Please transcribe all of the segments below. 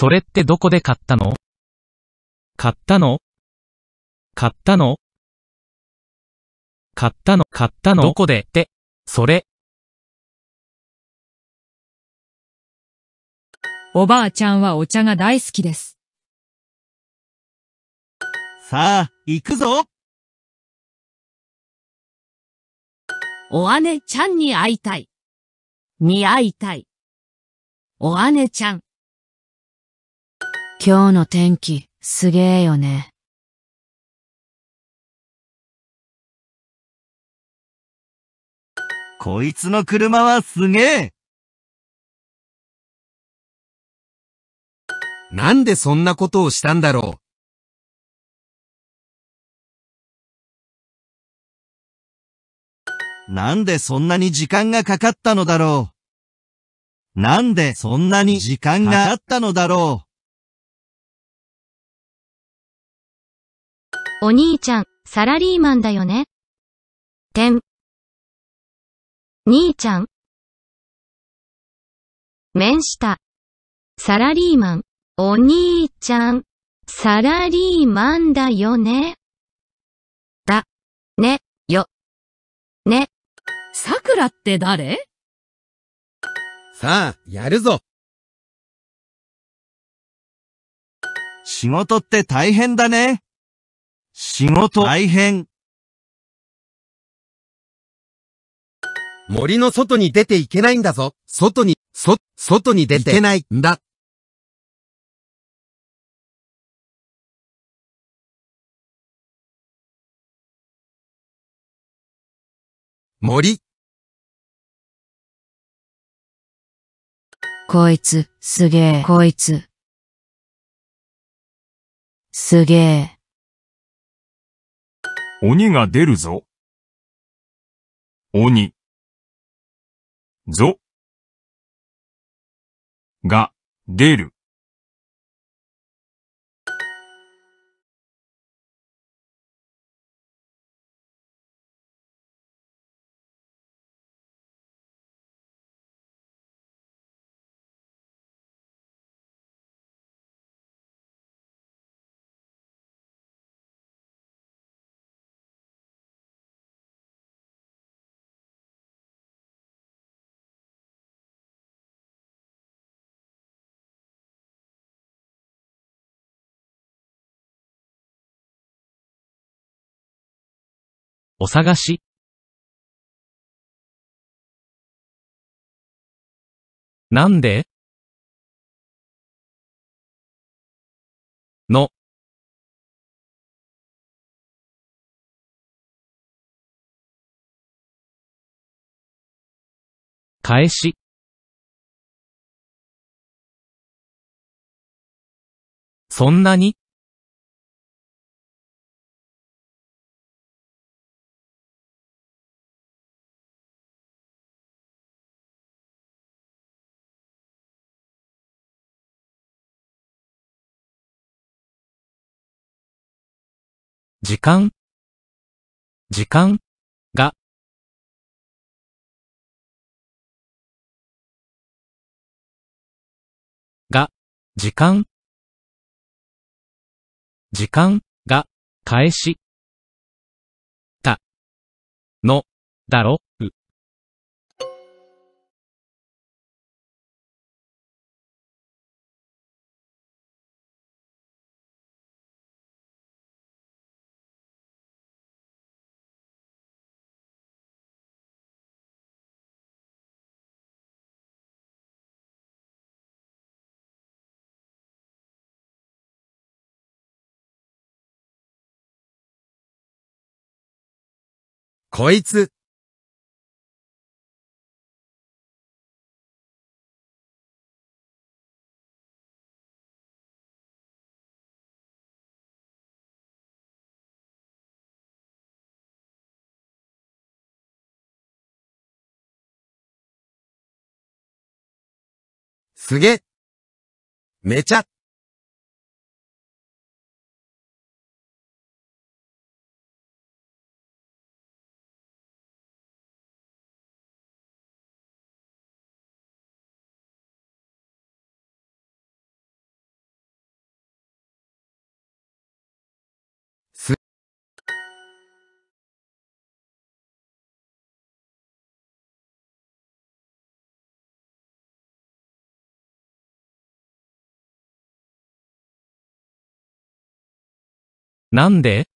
それってどこで買ったの買ったの買ったの買ったの買ったのどこでって、それ。おばあちゃんはお茶が大好きです。さあ、行くぞお姉ちゃんに会いたい。に会いたい。お姉ちゃん。今日の天気、すげえよね。こいつの車はすげえなんでそんなことをしたんだろうなんでそんなに時間がかかったのだろうなんでそんなに時間がかかったのだろうお兄ちゃん、サラリーマンだよね。点。兄ちゃん。面下。サラリーマン。お兄ちゃん。サラリーマンだよね。だ。ね。よ。ね。桜って誰さあ、やるぞ。仕事って大変だね。仕事大変。森の外に出ていけないんだぞ。外に、そ、外に出ていけないんだ。森。こいつ、すげえ。こいつ。すげえ。鬼が出るぞ。鬼。ぞ。が、出る。お探しなんでの返しそんなに時間、時間、が、が、時間、時間、が、返し、た、の、だろ、う。こいつ。すげ。めちゃ。なんで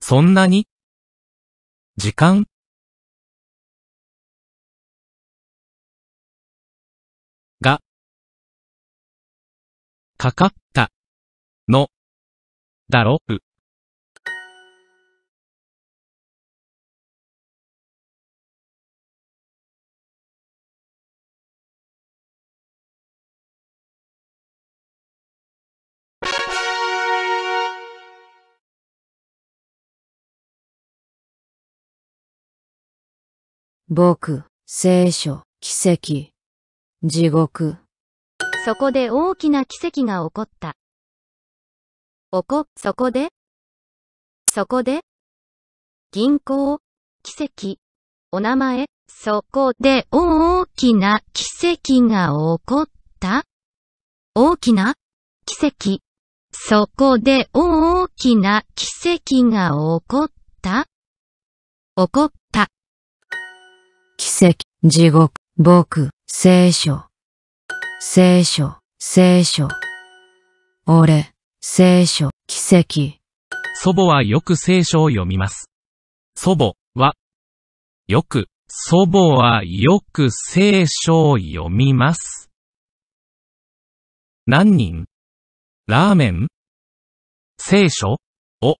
そんなに時間がかかったのだろう僕、聖書、奇跡、地獄。そこで大きな奇跡が起こった。おこ、そこでそこで銀行、奇跡、お名前、そこで大きな奇跡が起こった大きな奇跡。そこで大きな奇跡が起こった起こった。奇跡、地獄、僕、聖書。聖書、聖書。俺、聖書、奇跡。祖母はよく聖書を読みます。祖母は、よく、祖母はよく聖書を読みます。何人ラーメン聖書を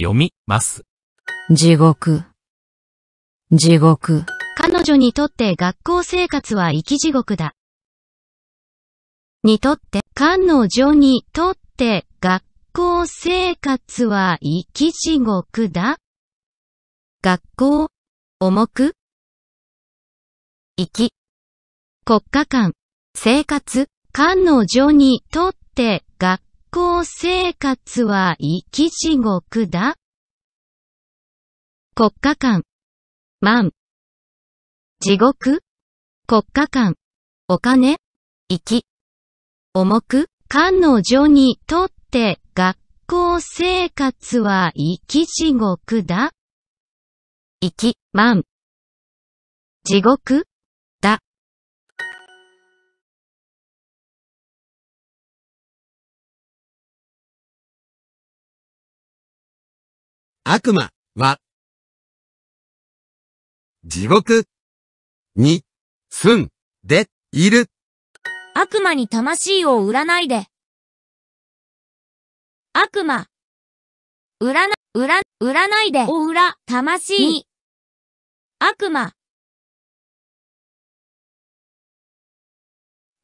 読みます。地獄地獄女にとって学校生活は生き地獄だ。にとって、彼女にとって学校生活は生き地獄だ。学校、重く、生き、国家間、生活、彼女にとって学校生活は生き地獄だ。国家間、万、地獄国家間お金行き重く官の女にとって学校生活は生き地獄だ生き万地獄だ悪魔は地獄に、すんでいる。悪魔に魂を売らないで。悪魔。売らな、売ら、売らないで。お裏、魂に。悪魔。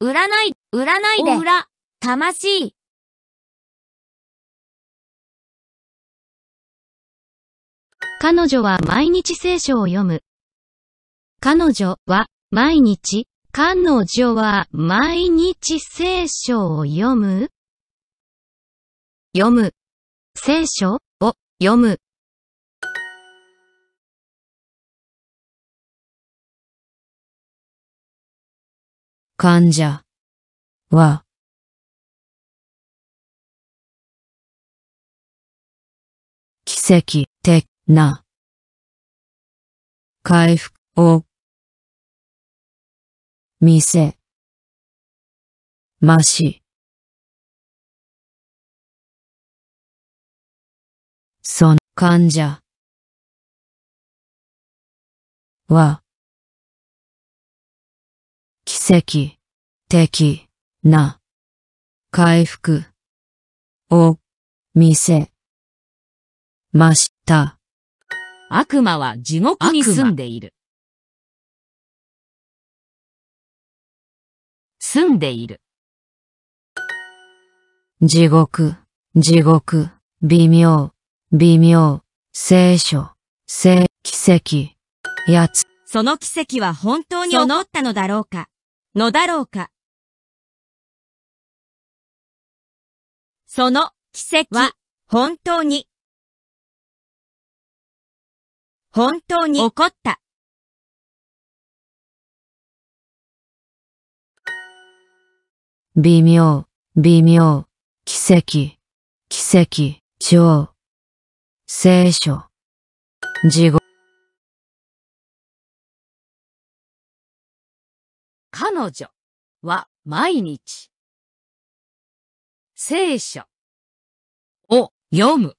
売らない、売らないで。お裏、魂。彼女は毎日聖書を読む。彼女は毎日、彼女は毎日聖書を読む読む。聖書を読む。患者は奇跡的な回復をせ、まし。その患者は奇跡的な回復を見せました。悪魔は地獄に住んでいる。住んでいる。地獄、地獄、微妙、微妙、聖書、聖、奇跡、やつ。その奇跡は本当に起こったのだろうかのだろうかその奇跡は本当に本当に起こった微妙、微妙、奇跡、奇跡、超、聖書、地獄。彼女は毎日、聖書を読む。